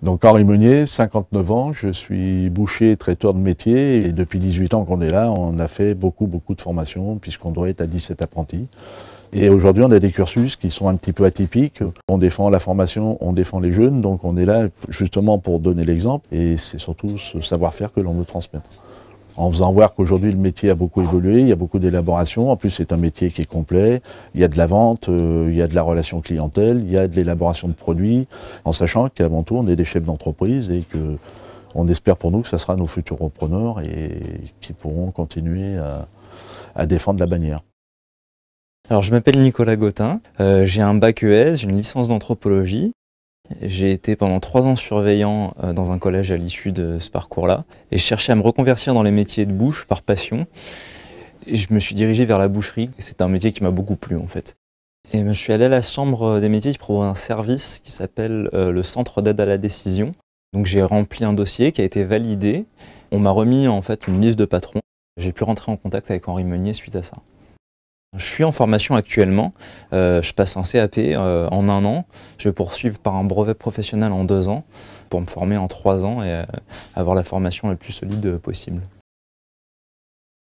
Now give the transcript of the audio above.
Donc Henri Meunier, 59 ans, je suis boucher, traiteur de métier, et depuis 18 ans qu'on est là, on a fait beaucoup, beaucoup de formations, puisqu'on doit être à 17 apprentis. Et aujourd'hui, on a des cursus qui sont un petit peu atypiques. On défend la formation, on défend les jeunes, donc on est là justement pour donner l'exemple, et c'est surtout ce savoir-faire que l'on veut transmettre en faisant voir qu'aujourd'hui le métier a beaucoup évolué, il y a beaucoup d'élaboration, en plus c'est un métier qui est complet, il y a de la vente, euh, il y a de la relation clientèle, il y a de l'élaboration de produits, en sachant qu'avant tout on est des chefs d'entreprise et que on espère pour nous que ce sera nos futurs repreneurs et qui pourront continuer à, défendre la bannière. Alors je m'appelle Nicolas Gautin, euh, j'ai un bac ES, une licence d'anthropologie j'ai été pendant trois ans surveillant euh, dans un collège à l'issue de ce parcours-là et je cherchais à me reconvertir dans les métiers de bouche par passion. je me suis dirigé vers la boucherie. C'est un métier qui m'a beaucoup plu en fait. Et ben, je suis allé à la chambre des métiers qui propose un service qui s'appelle euh, le centre d'aide à la décision. Donc j'ai rempli un dossier qui a été validé. On m'a remis en fait une liste de patrons. J'ai pu rentrer en contact avec Henri Meunier suite à ça. Je suis en formation actuellement, euh, je passe un CAP euh, en un an, je vais poursuivre par un brevet professionnel en deux ans pour me former en trois ans et euh, avoir la formation la plus solide possible.